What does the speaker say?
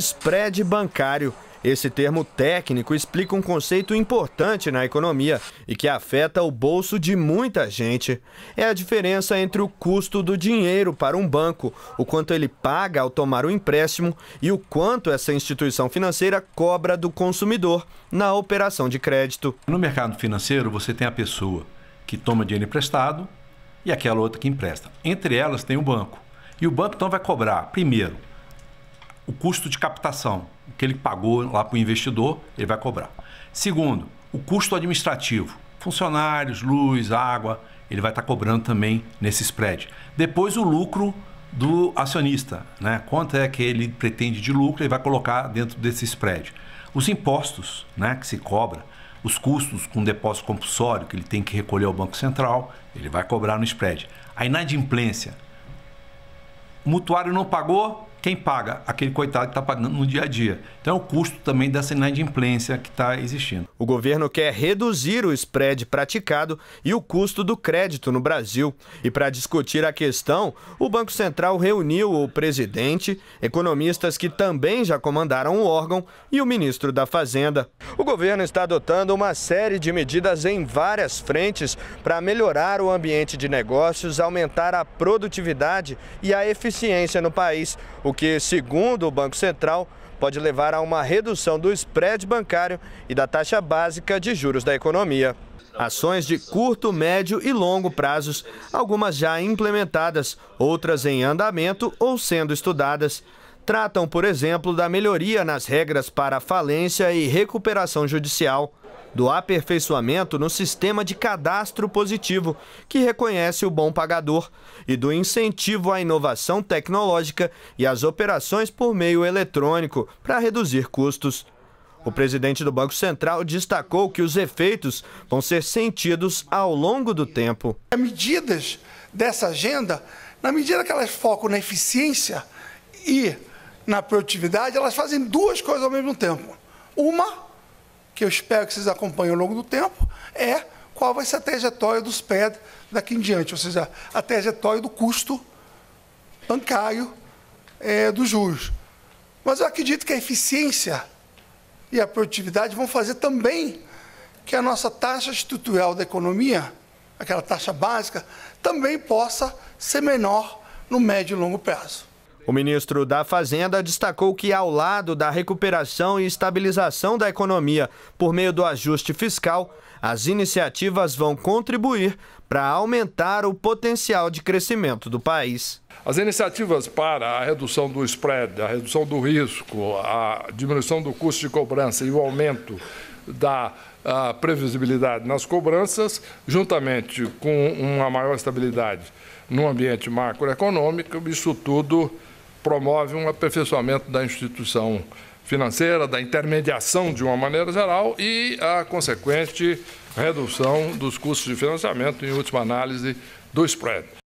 Spread bancário. Esse termo técnico explica um conceito importante na economia e que afeta o bolso de muita gente. É a diferença entre o custo do dinheiro para um banco, o quanto ele paga ao tomar o empréstimo e o quanto essa instituição financeira cobra do consumidor na operação de crédito. No mercado financeiro, você tem a pessoa que toma dinheiro emprestado e aquela outra que empresta. Entre elas tem o banco. E o banco então vai cobrar, primeiro, o custo de captação que ele pagou lá para o investidor, ele vai cobrar. Segundo, o custo administrativo, funcionários, luz, água, ele vai estar tá cobrando também nesse spread. Depois o lucro do acionista, né? Quanto é que ele pretende de lucro, ele vai colocar dentro desse spread. Os impostos, né, que se cobra, os custos com depósito compulsório que ele tem que recolher ao Banco Central, ele vai cobrar no spread. A inadimplência. O mutuário não pagou, quem paga? Aquele coitado que está pagando no dia a dia. Então é o custo também dessa inadimplência que está existindo. O governo quer reduzir o spread praticado e o custo do crédito no Brasil. E para discutir a questão, o Banco Central reuniu o presidente, economistas que também já comandaram o órgão e o ministro da Fazenda. O governo está adotando uma série de medidas em várias frentes para melhorar o ambiente de negócios, aumentar a produtividade e a eficiência no país. O o que, segundo o Banco Central, pode levar a uma redução do spread bancário e da taxa básica de juros da economia. Ações de curto, médio e longo prazos, algumas já implementadas, outras em andamento ou sendo estudadas tratam, por exemplo, da melhoria nas regras para falência e recuperação judicial, do aperfeiçoamento no sistema de cadastro positivo, que reconhece o bom pagador, e do incentivo à inovação tecnológica e às operações por meio eletrônico para reduzir custos. O presidente do Banco Central destacou que os efeitos vão ser sentidos ao longo do tempo. As é, medidas dessa agenda, na medida que elas focam na eficiência e na produtividade, elas fazem duas coisas ao mesmo tempo. Uma, que eu espero que vocês acompanhem ao longo do tempo, é qual vai ser a trajetória dos PED daqui em diante, ou seja, a trajetória do custo bancário é, dos juros. Mas eu acredito que a eficiência e a produtividade vão fazer também que a nossa taxa estrutural da economia, aquela taxa básica, também possa ser menor no médio e longo prazo. O ministro da Fazenda destacou que, ao lado da recuperação e estabilização da economia por meio do ajuste fiscal, as iniciativas vão contribuir para aumentar o potencial de crescimento do país. As iniciativas para a redução do spread, a redução do risco, a diminuição do custo de cobrança e o aumento da previsibilidade nas cobranças, juntamente com uma maior estabilidade no ambiente macroeconômico, isso tudo promove um aperfeiçoamento da instituição financeira, da intermediação de uma maneira geral e a consequente redução dos custos de financiamento, em última análise, do spread.